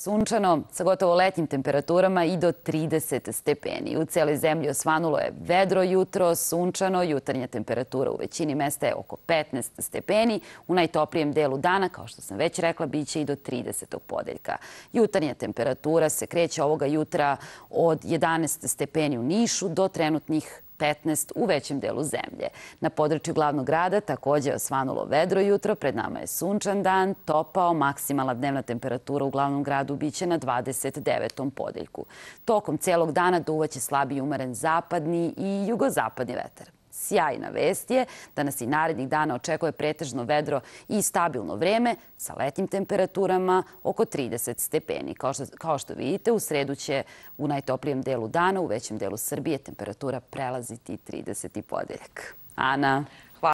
Sunčano, sa gotovo letnjim temperaturama i do 30 stepeni. U celoj zemlji osvanulo je vedro jutro, sunčano, jutarnja temperatura u većini mesta je oko 15 stepeni. U najtoplijem delu dana, kao što sam već rekla, bit će i do 30. podeljka. Jutarnja temperatura se kreće ovoga jutra od 11 stepeni u Nišu do trenutnih 15 u većem delu zemlje. Na području glavnog grada takođe je osvanulo vedro jutro, pred nama je sunčan dan, topao, maksimalna dnevna temperatura u glavnom gradu biće na 29. podeljku. Tokom celog dana duvaće slabi umeren zapadni i jugozapadni vetar sjajna vest je da nas i narednih dana očekuje pretežno vedro i stabilno vreme sa letnim temperaturama oko 30 stepeni. Kao što, vidite, u sredu će u najtoplijem delu dana, u većem delu Srbije, temperatura prelaziti 30 i podeljak. Ana.